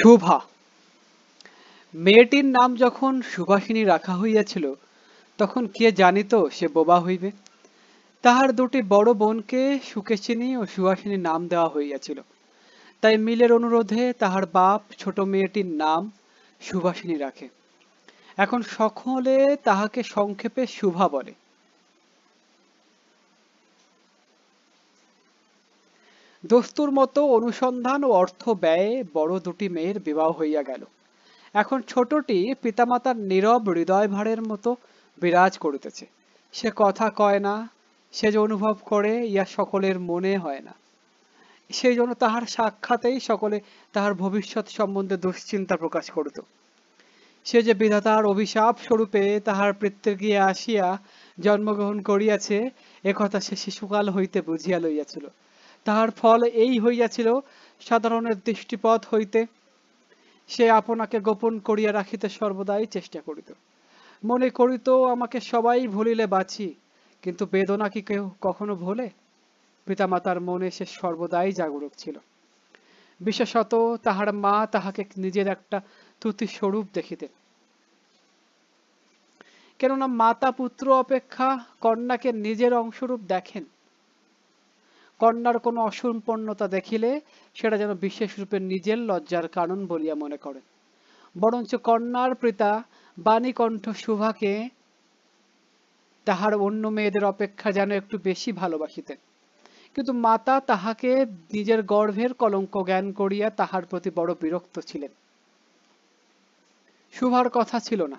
শোভা মেয়েটির নাম যখন সুভাষিনী রাখা হইয়াছিল তখন কে জানিত সে বোবা হইবে তাহার দুটি বড় বোনকে সুকেশিনী ও সুভাষিনী নাম দেওয়া হইয়াছিল তাই মিলের অনুরোধে তাহার বাপ ছোট মেয়েটির নাম সুভাষিনী রাখে এখন সকলে তাহাকে সংক্ষেপে শুভা বলে দস্তুর মতো অনুসন্ধান ও অর্থ ব্যয়ে বড় দুটি মেয়ের বিবাহ হইয়া গেল এখন ছোটটি পিতামাতার নীরব হৃদয়ভারের মতো বিরাজ করিতেছে সে কথা কয় না সে যে অনুভব করে ইয়া সকলের মনে হয় না সেই জন্য তাহার সাক্ষাতেই সকলে তাহার ভবিষ্যৎ সম্বন্ধে দুশ্চিন্তা প্রকাশ করিত সে যে বিধাতার অভিশাপ স্বরূপে তাহার পিতৃ গিয়ে আসিয়া জন্মগ্রহণ করিয়াছে কথা সে শিশুকাল হইতে বুঝিয়া লইয়াছিল তাহার ফল এই হইয়াছিল সাধারণের দৃষ্টিপথ হইতে সে আপনাকে গোপন করিয়া রাখিতে সর্বদাই চেষ্টা করিত মনে করিত আমাকে সবাই ভুলিলে বাঁচি কিন্তু বেদনা কি কেউ কখনো ভোলে পিতামাতার মনে সে সর্বদাই জাগরুক ছিল বিশেষত তাহার মা তাহাকে নিজের একটা তুতি স্বরূপ দেখিতেন কেননা মাতা পুত্র অপেক্ষা কন্যাকে নিজের অংশরূপ দেখেন কন্যার কোনো অসম্পন্নতা দেখিলে সেটা যেন বিশেষরূপে নিজের লজ্জার কারণ বলিয়া মনে করেন বরঞ্চ কন্যার পিতা বাণীকণ্ঠ শুভাকে তাহার অন্য মেয়েদের অপেক্ষা যেন একটু বেশি ভালোবাসিতেন কিন্তু মাতা তাহাকে নিজের গর্ভের কলঙ্ক জ্ঞান করিয়া তাহার প্রতি বড় বিরক্ত ছিলেন শুভার কথা ছিল না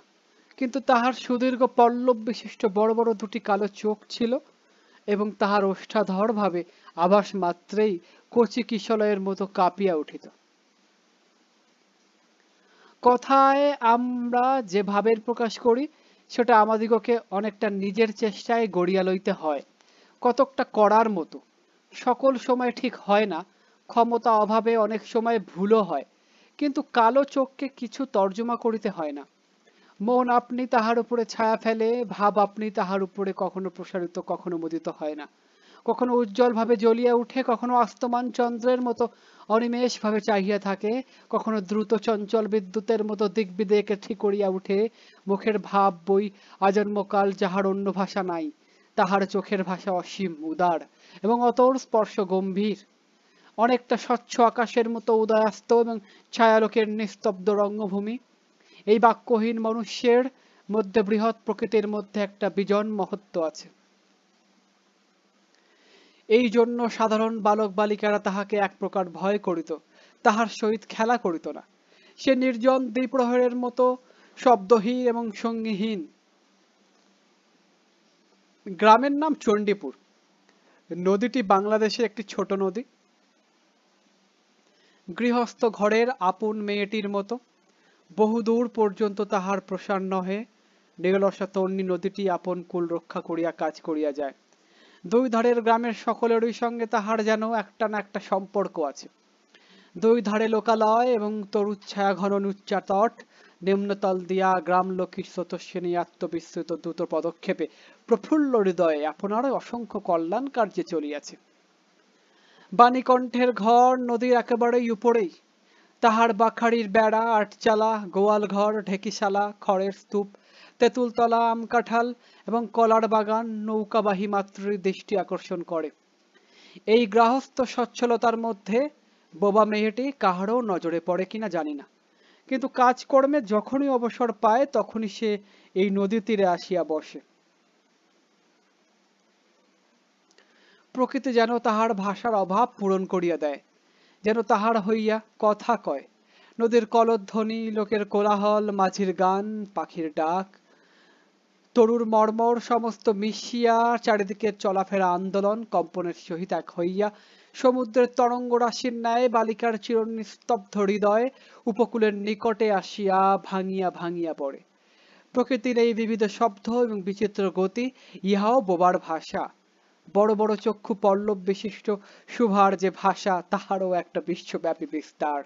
কিন্তু তাহার সুদীর্ঘ পল্লব বিশিষ্ট বড় বড় দুটি কালো চোখ ছিল এবং তাহার ভাবে আভাস মাত্রেই কচি কিশলয়ের মতো কাঁপিয়া উঠিত কথায় আমরা যে ভাবের প্রকাশ করি সেটা আমাদিগকে অনেকটা নিজের চেষ্টায় গড়িয়া লইতে হয় কতকটা করার মতো সকল সময় ঠিক হয় না ক্ষমতা অভাবে অনেক সময় ভুলও হয় কিন্তু কালো চোখকে কিছু তর্জমা করিতে হয় না মন আপনি তাহার উপরে ছায়া ফেলে ভাব আপনি তাহার উপরে কখনো প্রসারিত কখনো মুদিত হয় না কখনো উজ্জ্বলভাবে জ্বলিয়া উঠে কখনো আস্তমান চন্দ্রের মতো অনিমেষভাবে চাহিয়া থাকে কখনো দ্রুত চঞ্চল বিদ্যুতের মতো দিক বিদেকে ঠিক করিয়া উঠে মুখের ভাব বই আজন্মকাল যাহার অন্য ভাষা নাই তাহার চোখের ভাষা অসীম উদার এবং অতর স্পর্শ গম্ভীর অনেকটা স্বচ্ছ আকাশের মতো উদয়াস্ত এবং ছায়ালোকের নিস্তব্ধ রঙ্গভূমি এই বাক্যহীন মনুষ্যের মধ্যে বৃহৎ প্রকৃতির মধ্যে একটা বিজন মহত্ব আছে এই জন্য সাধারণ বালক বালিকারা তাহাকে এক প্রকার ভয় করিত তাহার সহিত খেলা করিত না সে নির্জন দ্বীপ্রহরের মতো শব্দহীন এবং সঙ্গীহীন গ্রামের নাম চণ্ডীপুর নদীটি বাংলাদেশের একটি ছোট নদী গৃহস্থ ঘরের আপন মেয়েটির মতো বহুদূর পর্যন্ত তাহার প্রসার নহে নিরলসা তর্ণী নদীটি আপন কুল রক্ষা করিয়া কাজ করিয়া যায় দুই ধারের গ্রামের সকলেরই সঙ্গে তাহার যেন একটা না একটা সম্পর্ক আছে দুই ধারে লোকালয় এবং তরুচ্ছায়া ঘন তট নিম্নতল দিয়া গ্রাম লোকীর স্রোতস্বিনী আত্মবিস্তৃত দ্রুত পদক্ষেপে প্রফুল্ল হৃদয়ে আপনার অসংখ্য কল্যাণ কার্যে চলিয়াছে বাণীকণ্ঠের ঘর নদীর একেবারেই উপরেই তাহার বাখারির বেড়া আটচালা ঘর ঢেকিশালা খড়ের স্তূপ তেঁতুলতলা আম কাঁঠাল এবং কলার বাগান নৌকাবাহী মাতৃ দৃষ্টি আকর্ষণ করে এই গ্রাহস্থ সচ্ছলতার মধ্যে বোবা মেয়েটি কাহারও নজরে পড়ে কিনা জানি না কিন্তু কাজকর্মে যখনই অবসর পায় তখনই সে এই নদী তীরে আসিয়া বসে প্রকৃতি যেন তাহার ভাষার অভাব পূরণ করিয়া দেয় যেন তাহার হইয়া কথা কয় নদীর কলধ্বনি লোকের কোলাহল মাঝির গান পাখির ডাক তরুর মর্মর সমস্ত মিশিয়া চারিদিকে চলাফেরা আন্দোলন কম্পনের সহিত এক হইয়া সমুদ্রের তরঙ্গ রাশির ন্যায় বালিকার চিরনিস্তব্ধ হৃদয় উপকূলের নিকটে আসিয়া ভাঙিয়া ভাঙিয়া পড়ে প্রকৃতির এই বিবিধ শব্দ এবং বিচিত্র গতি ইহাও বোবার ভাষা বড় বড় চক্ষু পল্লব বিশিষ্ট সুভার যে ভাষা তাহারও একটা বিশ্বব্যাপী বিস্তার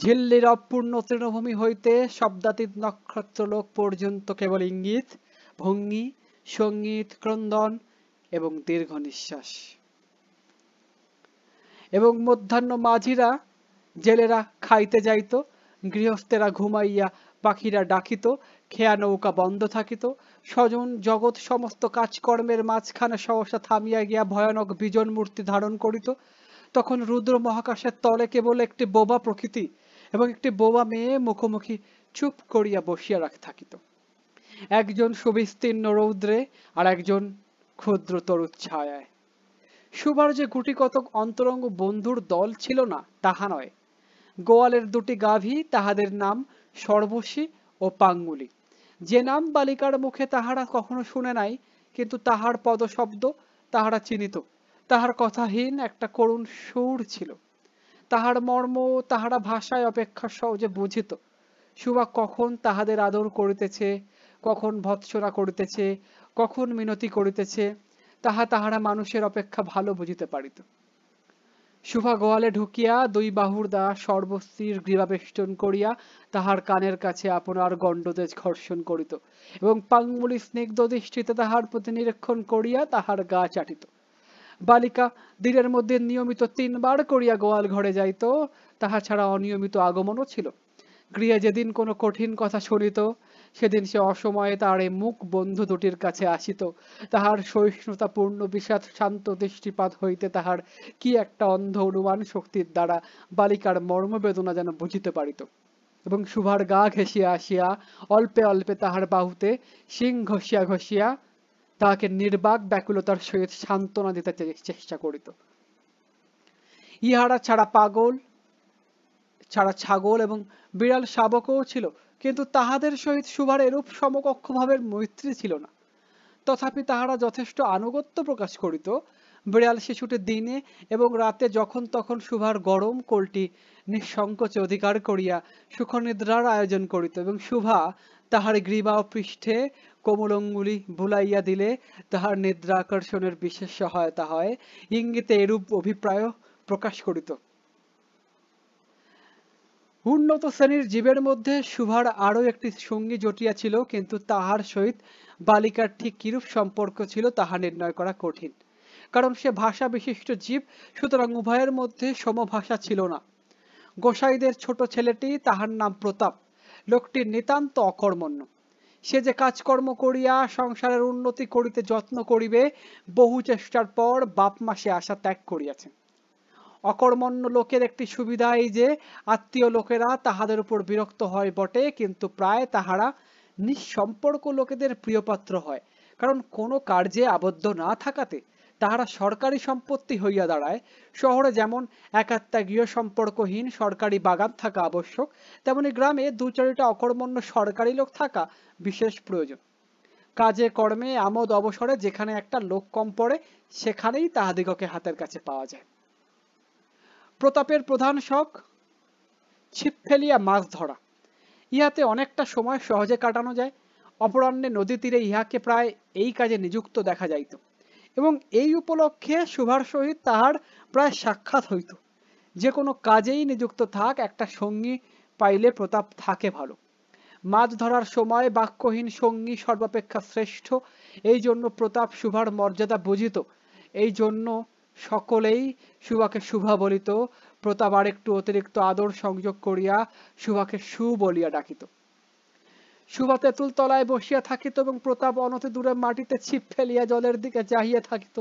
ঝিল্লির অপূর্ণ তৃণভূমি হইতে শব্দাতীত নক্ষত্র লোক পর্যন্ত কেবল ইঙ্গিত ভঙ্গি সঙ্গীত ক্রন্দন এবং দীর্ঘ নিঃশ্বাস এবং মধ্যাহ্ন মাঝিরা জেলেরা খাইতে যাইত গৃহস্থেরা ঘুমাইয়া পাখিরা ডাকিত খেয়া নৌকা বন্ধ থাকিত স্বজন জগৎ সমস্ত কাজকর্মের মাঝখানে সহসা থামিয়া গিয়া ভয়ানক বিজন মূর্তি ধারণ করিত তখন রুদ্র মহাকাশের তলে কেবল একটি বোবা প্রকৃতি এবং একটি বোবা মেয়ে মুখোমুখি চুপ করিয়া বসিয়া রাখ থাকিত একজন সুবিস্তীর্ণ রৌদ্রে আর একজন ক্ষুদ্র তরুর ছায়ায় সুবার যে গুটি কতক অন্তরঙ্গ বন্ধুর দল ছিল না তাহা নয় গোয়ালের দুটি গাভী তাহাদের নাম সর্বশী ও পাঙ্গুলি যে নাম বালিকার মুখে তাহারা কখনো শুনে নাই কিন্তু তাহার পদশব্দ তাহারা চিনিত তাহার কথাহীন একটা করুণ সুর ছিল তাহার মর্ম তাহারা ভাষায় অপেক্ষা সহজে বুঝিত সুবা কখন তাহাদের আদর করিতেছে কখন ভৎসনা করিতেছে কখন মিনতি করিতেছে তাহা তাহারা মানুষের অপেক্ষা ভালো বুঝিতে পারিত সুভা গোয়ালে ঢুকিয়া দুই বাহুর দ্বারা সর্বস্ত্রীর গ্রীবাবেষ্টন করিয়া তাহার কানের কাছে আপনার গণ্ডদেশ ঘর্ষণ করিত এবং পাঙ্গুলি স্নিগ্ধ দৃষ্টিতে তাহার প্রতি নিরীক্ষণ করিয়া তাহার গা চাটিত বালিকা দিনের মধ্যে নিয়মিত তিনবার করিয়া গোয়াল ঘরে যাইত তাহা ছাড়া অনিয়মিত আগমনও ছিল গৃহে যেদিন কোনো কঠিন কথা শুনিত সেদিন সে অসময়ে তার এই মুখ বন্ধু দুটির কাছে আসিত তাহার সহিষ্ণুতাপূর্ণ বিষাদ শান্ত দৃষ্টিপাত হইতে তাহার কি একটা অন্ধ অনুমান শক্তির দ্বারা বালিকার মর্মবেদনা যেন বুঝিতে পারিত এবং সুভার গা ঘেঁষিয়া আসিয়া অল্পে অল্পে তাহার বাহুতে শিং ঘষিয়া ঘষিয়া তাহাকে নির্বাক ব্যাকুলতার সহিত সান্ত্বনা দিতে চেষ্টা করিত ইহারা ছাড়া পাগল ছাড়া ছাগল এবং বিড়াল শাবকও ছিল কিন্তু তাহাদের সহিত সুভার এরূপ সমকক্ষ ভাবের মৈত্রী ছিল না তথাপি তাহারা যথেষ্ট আনুগত্য প্রকাশ করিত বিড়াল শিশুটি দিনে এবং রাতে যখন তখন সুভার গরম কোলটি নিঃসংকোচে অধিকার করিয়া সুখনিদ্রার আয়োজন করিত এবং সুভা তাহার গ্রীবা পৃষ্ঠে কোমলঙ্গুলি বুলাইয়া দিলে তাহার নিদ্রা আকর্ষণের বিশেষ সহায়তা হয় ইঙ্গিতে এরূপ অভিপ্রায় প্রকাশ করিত উন্নত শ্রেণীর জীবের মধ্যে সুভার আরও একটি সঙ্গী ছিল কিন্তু তাহার সহিত বালিকার ঠিক কিরূপ সম্পর্ক ছিল তাহা নির্ণয় করা কঠিন কারণ সে ভাষা বিশিষ্ট জীব সুতরাং উভয়ের মধ্যে সমভাষা ছিল না গোসাইদের ছোট ছেলেটি তাহার নাম প্রতাপ লোকটি নিতান্ত অকর্মণ্য সে যে কাজকর্ম করিয়া সংসারের উন্নতি করিতে যত্ন করিবে বহু চেষ্টার পর বাপ মাসে আশা ত্যাগ করিয়াছেন অকর্মণ্য লোকের একটি সুবিধা এই যে আত্মীয় লোকেরা তাহাদের উপর বিরক্ত হয় বটে কিন্তু প্রায় তাহারা নিঃসম্পর্ক লোকেদের প্রিয়পাত্র হয় কারণ কোনো কার্যে আবদ্ধ না থাকাতে তাহারা সরকারি সম্পত্তি হইয়া দাঁড়ায় শহরে যেমন একাত্তা গৃহ সম্পর্কহীন সরকারি বাগান থাকা আবশ্যক তেমনি গ্রামে দু চারিটা অকর্মণ্য সরকারি লোক থাকা বিশেষ প্রয়োজন কাজে কর্মে আমোদ অবসরে যেখানে একটা লোক কম পড়ে সেখানেই তাহাদিগকে হাতের কাছে পাওয়া যায় প্রতাপের প্রধান শখ ছিপ ফেলিয়া মাছ ধরা ইহাতে অনেকটা সময় সহজে কাটানো যায় অপরাহ্নে নদী তীরে ইহাকে প্রায় এই কাজে নিযুক্ত দেখা যাইত এবং এই উপলক্ষে সুভার সহিত তাহার প্রায় সাক্ষাৎ হইত যে কোনো কাজেই নিযুক্ত থাক একটা সঙ্গী পাইলে প্রতাপ থাকে ভালো মাছ ধরার সময় বাক্যহীন সঙ্গী সর্বাপেক্ষা শ্রেষ্ঠ এই জন্য প্রতাপ সুভার মর্যাদা বুঝিত এই জন্য সকলেই সুভাকে শুভা বলিত প্রতাপ আর একটু অতিরিক্ত আদর সংযোগ করিয়া সুভাকে সু বলিয়া ডাকিত সুভা তেঁতুল তলায় বসিয়া থাকিত এবং প্রতাপ অনতি দূরে মাটিতে ছিপ ফেলিয়া জলের দিকে চাহিয়া থাকিত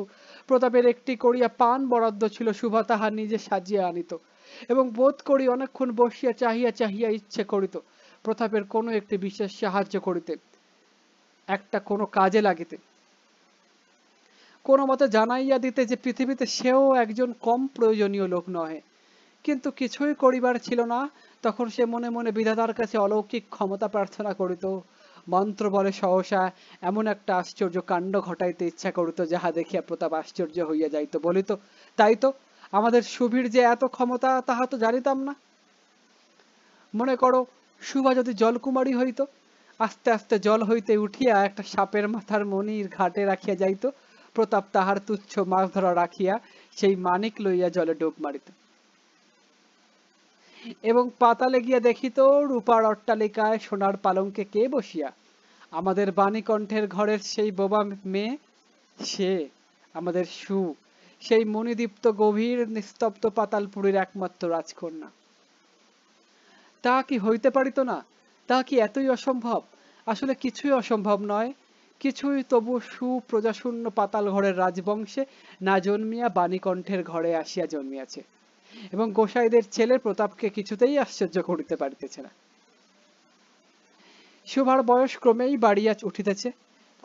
প্রতাপের একটি করিয়া পান বরাদ্দ ছিল সুভা তাহা নিজে সাজিয়া আনিত এবং বোধ করি অনেকক্ষণ বসিয়া চাহিয়া চাহিয়া ইচ্ছে করিত প্রতাপের কোনো একটি বিশেষ সাহায্য করিতে একটা কোনো কাজে লাগিতে কোনো মতে জানাইয়া দিতে যে পৃথিবীতে সেও একজন কম প্রয়োজনীয় লোক নহে কিন্তু কিছুই করিবার ছিল না তখন সে মনে মনে বিধাতার কাছে অলৌকিক ক্ষমতা প্রার্থনা করিত মন্ত্র বলে সহসা এমন একটা আশ্চর্য কাণ্ড ঘটাইতে ইচ্ছা করিত যাহা দেখিয়া প্রতাপ আশ্চর্য হইয়া যাইত বলিত তাই তো আমাদের সুবীর যে এত ক্ষমতা তাহা তো জানিতাম না মনে করো সুভা যদি জলকুমারী হইত আস্তে আস্তে জল হইতে উঠিয়া একটা সাপের মাথার মনির ঘাটে রাখিয়া যাইতো প্রতাপ তাহার তুচ্ছ মাছ ধরা রাখিয়া সেই মানিক লইয়া জলে ডুব মারিত এবং পাতালে গিয়া দেখিত রূপার অট্টালিকায় সোনার পালঙ্কে কে বসিয়া আমাদের বাণীকণ্ঠের ঘরের সেই বোবা মেয়ে সে আমাদের সু সেই মণিদীপ্ত গভীর নিস্তব্ধ পাতালপুরীর একমাত্র রাজকন্যা তা কি হইতে পারিত না তা কি এতই অসম্ভব আসলে কিছুই অসম্ভব নয় কিছুই তবু সুপ্রজাশূন্য পাতাল ঘরের রাজবংশে না জন্মিয়া বাণীকণ্ঠের ঘরে আসিয়া জন্মিয়াছে এবং গোসাইদের ছেলে প্রতাপকে কিছুতেই আশ্চর্য করিতে পারিতেছে না শোভার বয়স ক্রমেই বাড়িয়া উঠিতেছে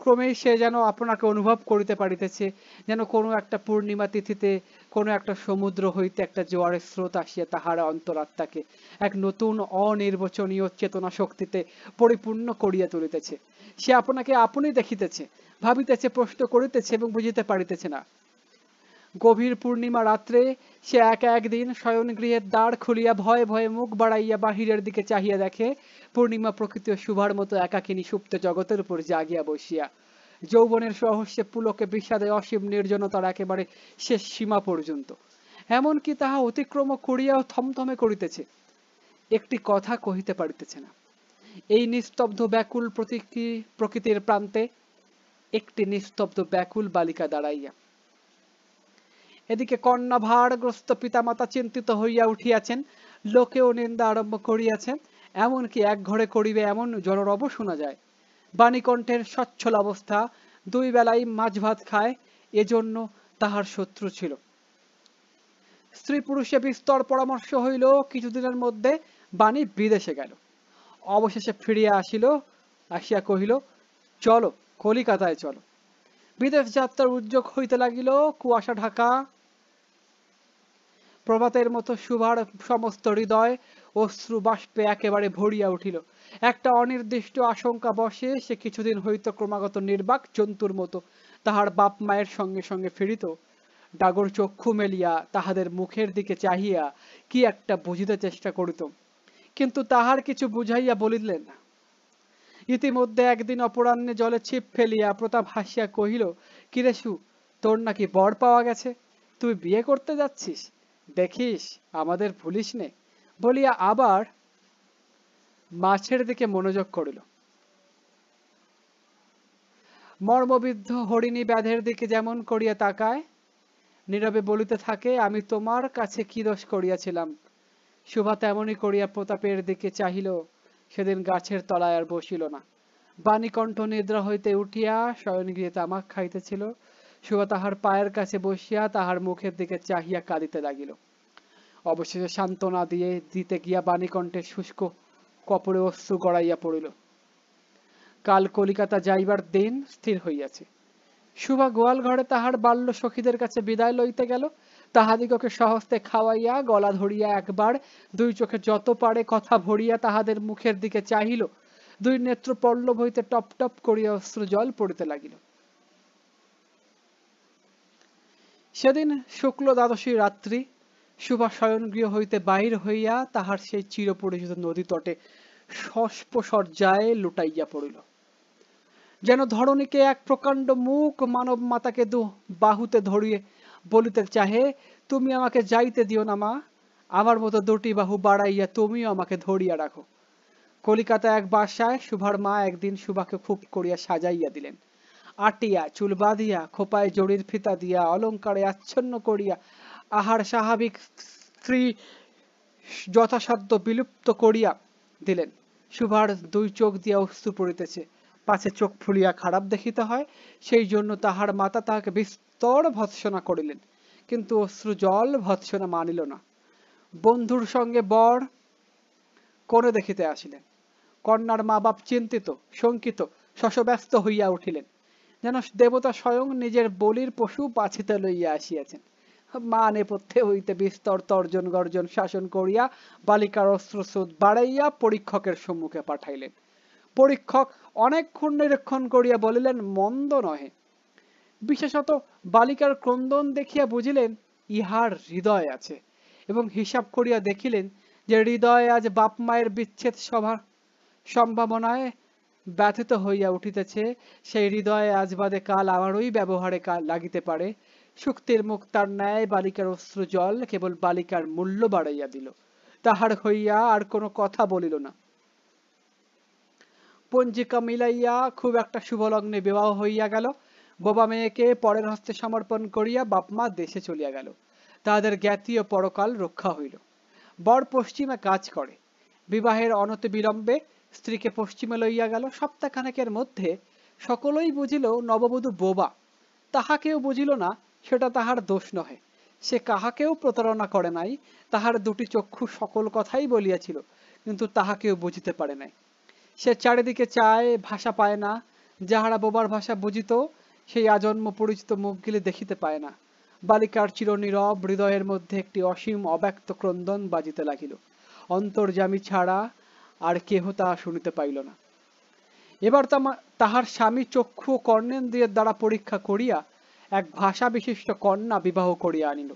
ক্রমে সে যেন আপনাকে অনুভব করিতে পারিতেছে যেন কোনো একটা পূর্ণিমা তিথিতে কোনো একটা সমুদ্র হইতে একটা জোয়ারের স্রোত আসিয়া তাহার অন্তরাত্মাকে এক নতুন অনির্বচনীয় চেতনা শক্তিতে পরিপূর্ণ করিয়া তুলিতেছে সে আপনাকে আপনি দেখিতেছে ভাবিতেছে প্রশ্ন করিতেছে এবং বুঝিতে পারিতেছে না গভীর পূর্ণিমা রাত্রে সে একা একদিন শয়নগৃহের দ্বার খুলিয়া ভয়ে ভয়ে মুখ বাড়াইয়া বাহিরের দিকে চাহিয়া দেখে পূর্ণিমা প্রকৃতি শুভার মতো একাকিনী সুপ্ত জগতের উপর জাগিয়া বসিয়া যৌবনের সহস্যে পুলকে বিষাদে অসীম নির্জনতার একেবারে শেষ সীমা পর্যন্ত এমনকি তাহা অতিক্রম করিয়াও থমথমে করিতেছে একটি কথা কহিতে পারিতেছে না এই নিস্তব্ধ ব্যাকুল প্রতীকী প্রকৃতির প্রান্তে একটি নিস্তব্ধ ব্যাকুল বালিকা দাঁড়াইয়া এদিকে কন্যা ভারগ্রস্ত পিতামাতা চিন্তিত হইয়া উঠিয়াছেন লোকেও নিন্দা আরম্ভ করিয়াছে এমনকি এক ঘরে করিবে এমন জনরব শোনা যায় বাণীকণ্ঠের সচ্ছল অবস্থা দুই বেলায় মাছ ভাত খায় এজন্য তাহার শত্রু ছিল স্ত্রী পুরুষে বিস্তর পরামর্শ হইল কিছুদিনের মধ্যে বাণী বিদেশে গেল অবশেষে ফিরিয়া আসিল আসিয়া কহিল চলো কলিকাতায় চলো বিদেশ যাত্রার উদ্যোগ হইতে লাগিল কুয়াশা ঢাকা প্রভাতের মতো শুভার সমস্ত হৃদয় অশ্রু বাষ্পে একেবারে ভরিয়া উঠিল একটা অনির্দিষ্ট আশঙ্কা বসে সে কিছুদিন হইতে ক্রমাগত নির্বাক জন্তুর মতো তাহার বাপ মায়ের সঙ্গে সঙ্গে ফিরিত ডাগর চক্ষু মেলিয়া তাহাদের মুখের দিকে চাহিয়া কি একটা বুঝিতে চেষ্টা করিত কিন্তু তাহার কিছু বুঝাইয়া বলিলেন না ইতিমধ্যে একদিন অপরাহ্নে জলে ছিপ ফেলিয়া প্রতাপ হাসিয়া কহিল কিরেশু তোর নাকি বর পাওয়া গেছে তুই বিয়ে করতে যাচ্ছিস দেখিস আমাদের ভুলিস নে বলিয়া আবার মাছের দিকে মনোযোগ করিল মর্মবিদ্ধ হরিণী ব্যাধের দিকে যেমন করিয়া তাকায় নীরবে বলিতে থাকে আমি তোমার কাছে কি দোষ করিয়াছিলাম শুভা তেমনই করিয়া প্রতাপের দিকে চাহিল সেদিন গাছের তলায় আর বসিল না বাণীকণ্ঠ নিদ্রা হইতে উঠিয়া শয়নগৃহে তামাক খাইতেছিল সুবা তাহার পায়ের কাছে বসিয়া তাহার মুখের দিকে চাহিয়া কাঁদিতে লাগিল অবশেষে সান্ত্বনা দিয়ে দিতে গিয়া বাণীকণ্ঠে শুষ্ক কপড়ে অশ্রু গড়াইয়া পড়িল কাল কলিকাতা যাইবার দিন স্থির হইয়াছে সুভা গোয়াল ঘরে তাহার বাল্য সখীদের কাছে বিদায় লইতে গেল তাহাদিগকে সহস্তে খাওয়াইয়া গলা ধরিয়া একবার দুই চোখে যত পারে কথা ভরিয়া তাহাদের মুখের দিকে চাহিল দুই নেত্র পল্লব হইতে টপ টপ করিয়া অশ্রু জল পড়িতে লাগিল সেদিন শুক্ল দ্বাদশী রাত্রি সুভা শয়নগৃহ হইতে বাহির হইয়া তাহার সেই চিরপরিচিত নদী তটে সস্পসজ্জায় লুটাইয়া পড়িল যেন ধরণীকে এক প্রকাণ্ড মুখ মানব মাতাকে দু বাহুতে ধরিয়ে বলিতে চাহে তুমি আমাকে যাইতে দিও না মা আমার মতো দুটি বাহু বাড়াইয়া তুমিও আমাকে ধরিয়া রাখো কলিকাতা এক বাসায় সুভার মা একদিন সুভাকে খুব করিয়া সাজাইয়া দিলেন আটিয়া চুল বাঁধিয়া খোপায় জড়ির ফিতা দিয়া অলঙ্কারে আচ্ছন্ন করিয়া আহার স্বাভাবিক স্ত্রী যথাসাধ্য বিলুপ্ত করিয়া দিলেন সুভার দুই চোখ দিয়া অস্তু পড়িতেছে পাছে চোখ ফুলিয়া খারাপ দেখিতে হয় সেই জন্য তাহার মাতা তাহাকে বিস্তর ভৎসনা করিলেন কিন্তু অশ্রু জল ভৎসনা মানিল না বন্ধুর সঙ্গে বর করে দেখিতে আসিলেন কন্যার মা বাপ চিন্তিত শঙ্কিত শশব্যস্ত হইয়া উঠিলেন যেন দেবতা স্বয়ং নিজের বলির পশু বাছিতে লইয়া আসিয়াছেন মা নেপথ্যে হইতে বিস্তর তর্জন গর্জন শাসন করিয়া বালিকার অস্ত্রস্রোত বাড়াইয়া পরীক্ষকের সম্মুখে পাঠাইলেন পরীক্ষক অনেকক্ষণ নিরীক্ষণ করিয়া বলিলেন মন্দ নহে বিশেষত বালিকার ক্রন্দন দেখিয়া বুঝিলেন ইহার হৃদয় আছে এবং হিসাব করিয়া দেখিলেন যে হৃদয় আজ বাপ মায়ের বিচ্ছেদ সভার সম্ভাবনায় ব্যথিত হইয়া উঠিতেছে সেই হৃদয়ে আজ বাদে কাল আমারই ব্যবহারে লাগিতে পারে শুক্তির মুখ তার ন্যায় বালিকার অশ্রু জল কেবল বালিকার মূল্য বাড়াইয়া দিল তাহার হইয়া আর কোনো কথা বলিল না পঞ্জিকা মিলাইয়া খুব একটা শুভলগ্নে বিবাহ হইয়া গেল বোবা মেয়েকে পরের হস্তে সমর্পণ করিয়া বাপমা দেশে চলিয়া গেল তাহাদের জ্ঞাতীয় পরকাল রক্ষা হইল বর পশ্চিমে কাজ করে বিবাহের অনতি বিলম্বে স্ত্রীকে পশ্চিমে লইয়া গেল সপ্তাহখানেকের মধ্যে সকলেই বুঝিল নববধূ বোবা তাহাকেও বুঝিল না সেটা তাহার দোষ নহে সে কাহাকেও প্রতারণা করে নাই তাহার দুটি চক্ষু সকল কথাই বলিয়াছিল কিন্তু তাহাকেও বুঝিতে পারে নাই সে চারিদিকে চায় ভাষা পায় না যাহারা বোবার ভাষা বুঝিত সেই আজন্ম পরিচিত মুখগুলি দেখিতে পায় না বালিকার চির নীরব হৃদয়ের মধ্যে একটি অসীম অব্যক্ত ক্রন্দন বাজিতে লাগিল অন্তর্যামী ছাড়া আর কেহ তাহা শুনিতে পাইল না এবার তাহার স্বামী চক্ষু কর্ণেন্দ্রিয়ের দ্বারা পরীক্ষা করিয়া এক ভাষা বিশিষ্ট কন্যা বিবাহ করিয়া আনিল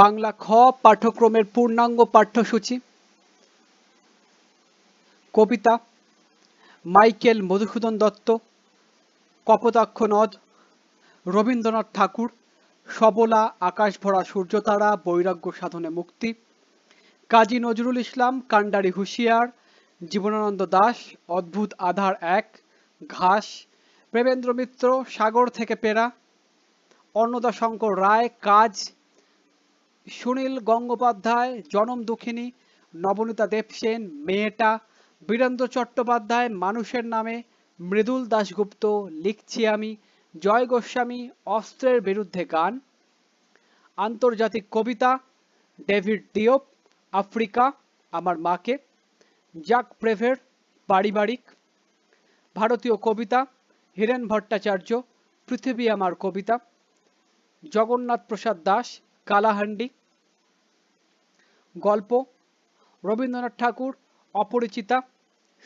বাংলা খ পাঠ্যক্রমের পূর্ণাঙ্গ পাঠ্যসূচি কবিতা মাইকেল মধুসূদন দত্ত কপোতাক্ষ নদ রবীন্দ্রনাথ ঠাকুর সবলা আকাশ ভরা সূর্যতারা বৈরাগ্য সাধনে মুক্তি কাজী নজরুল ইসলাম কান্ডারি হুশিয়ার জীবনানন্দ দাস অদ্ভুত আধার এক ঘাস প্রেমেন্দ্র মিত্র সাগর থেকে পেরা অন্নদাশঙ্কর রায় কাজ সুনীল গঙ্গোপাধ্যায় জনম দুঃখিনী নবনীতা দেবসেন মেয়েটা বীরেন্দ্র চট্টোপাধ্যায় মানুষের নামে মৃদুল দাশগুপ্ত লিখছি আমি জয় গোস্বামী অস্ত্রের বিরুদ্ধে গান আন্তর্জাতিক কবিতা ডেভিড দিওপ আফ্রিকা আমার মাকে জাক প্রেভের পারিবারিক ভারতীয় কবিতা হিরেন ভট্টাচার্য পৃথিবী আমার কবিতা জগন্নাথ প্রসাদ দাস কালাহান্ডি গল্প রবীন্দ্রনাথ ঠাকুর অপরিচিতা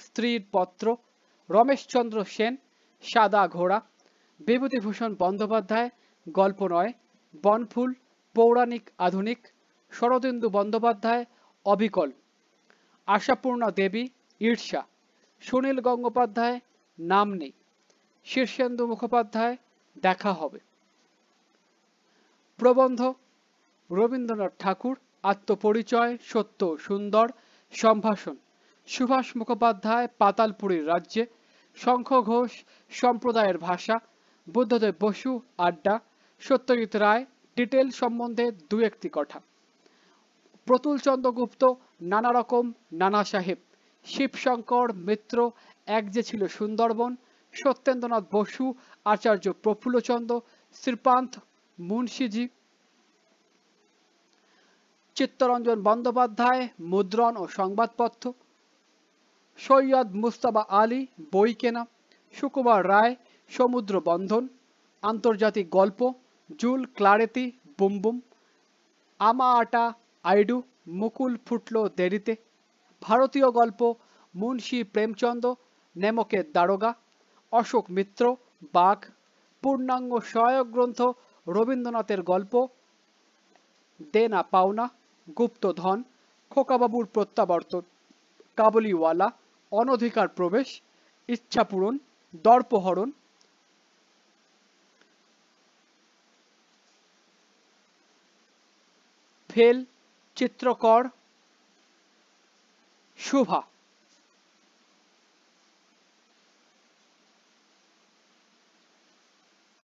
স্ত্রীর পত্র রমেশচন্দ্র সেন সাদা ঘোড়া বিভূতিভূষণ বন্দ্যোপাধ্যায় গল্প নয় বনফুল পৌরাণিক আধুনিক শরদেন্দু বন্দ্যোপাধ্যায় অবিকল আশাপূর্ণা দেবী ঈর্ষা সুনীল গঙ্গোপাধ্যায় নাম নেই শীর্ষেন্দু মুখোপাধ্যায় দেখা হবে প্রবন্ধ রবীন্দ্রনাথ ঠাকুর আত্মপরিচয় সত্য সুন্দর সম্ভাষণ সুভাষ মুখোপাধ্যায় পাতালপুরীর রাজ্যে শঙ্খ ঘোষ সম্প্রদায়ের ভাষা বুদ্ধদেব বসু আড্ডা সত্যজিৎ রায় ডিটেল সম্বন্ধে দু একটি কথা প্রতুল চন্দ্রগুপ্ত নানা রকম নানা সাহেব শিবশঙ্কর মিত্র এক যে ছিল সুন্দরবন সত্যেন্দ্রনাথ বসু আচার্য প্রফুল্লচন্দ্র শ্রীপান্ত মুন্সিজি চিত্তরঞ্জন বন্দ্যোপাধ্যায় মুদ্রণ ও সংবাদপত্র সৈয়দ মুস্তাবা আলী বই কেনা সুকুমার রায় সমুদ্র বন্ধন আন্তর্জাতিক গল্প জুল ক্লারেতি বুমবুম আমা আটা আইডু মুকুল ফুটলো দেরিতে ভারতীয় গল্প মুন্সী প্রেমচন্দ নেমকের দারোগা অশোক মিত্র বাঘ পূর্ণাঙ্গ সহায়ক গ্রন্থ রবীন্দ্রনাথের গল্প দেনা পাওনা গুপ্তধন খোকাবাবুর প্রত্যাবর্তন কাবুলিওয়ালা অনধিকার প্রবেশ ইচ্ছাপূরণ দর্পহরণ ফেল চিত্রকর শুভা